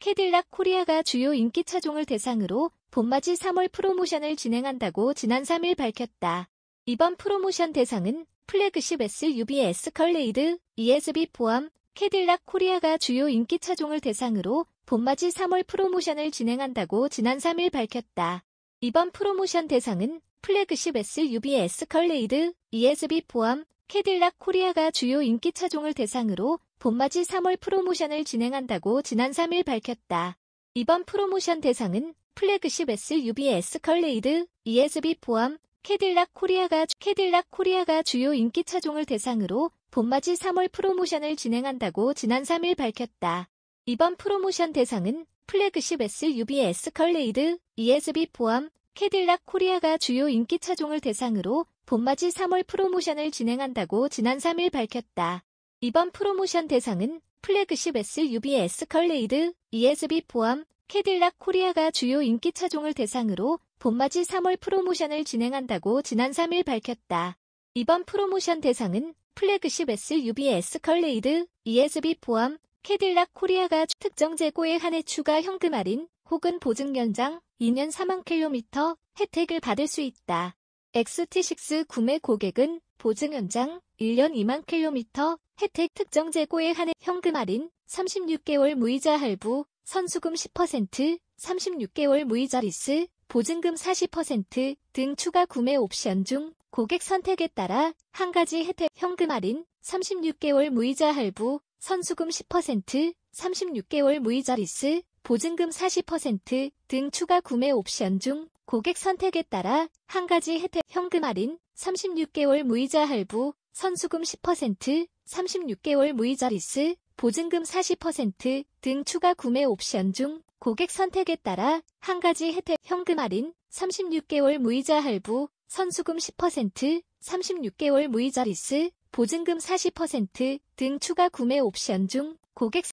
캐딜락 코리아가 주요 인기 차종을 대상으로 봄맞이 3월 프로모션을 진행한다고 지난 3일 밝혔다. 이번 프로모션 대상은 플래그십 SUV 에스컬레이드, ESB 포함 캐딜락 코리아가 주요 인기 차종을 대상으로 봄맞이 3월 프로모션을 진행한다고 지난 3일 밝혔다. 이번 프로모션 대상은 플래그십 SUV 에스컬레이드, ESB 포함 캐딜락 코리아가 주요 인기 차종을 대상으로 봄맞이 3월 프로모션을 진행한다고 지난 3일 밝혔다. 이번 프로모션 대상은 플래그십 SUV s 스컬레이드 ESB 포함 캐딜락 코리아가 캐딜락 코리아가 주요 인기 차종을 대상으로 봄맞이 3월 프로모션을 진행한다고 지난 3일 밝혔다. 이번 프로모션 대상은 플래그십 SUV s 스컬레이드 ESB 포함 캐딜락 코리아가 주요 인기 차종을 대상으로 봄맞이 3월 프로모션을 진행한다고 지난 3일 밝혔다. 이번 프로모션 대상은 플래그십 SUV 에스컬레이드, ESB 포함 캐딜락 코리아가 주요 인기 차종을 대상으로 봄맞이 3월 프로모션을 진행한다고 지난 3일 밝혔다. 이번 프로모션 대상은 플래그십 SUV 에스컬레이드, ESB 포함 캐딜락 코리아가 특정 재고에 한해 추가 현금 할인 혹은 보증 연장 2년 4만 킬로미터 혜택을 받을 수 있다. XT6 구매 고객은 보증 연장 1년 2만 킬로미터 혜택 특정 재고에 한해 현금 할인 36개월 무이자 할부 선수금 10% 36개월 무이자 리스 보증금 40%등 추가 구매 옵션 중 고객 선택에 따라 한 가지 혜택 현금 할인 36개월 무이자 할부 선수금 10% 36개월 무이자 리스 보증금 40%등 추가 구매 옵션 중 고객 선택에 따라 한 가지 혜택 현금 할인 36개월 무이자 할부 선수금 10% 36개월 무이자 리스 보증금 40%등 추가 구매 옵션 중 고객 선택에 따라 한 가지 혜택 현금 할인 36개월 무이자 할부 선수금 10% 36개월 무이자 리스 보증금 40%등 추가 구매 옵션 중 고객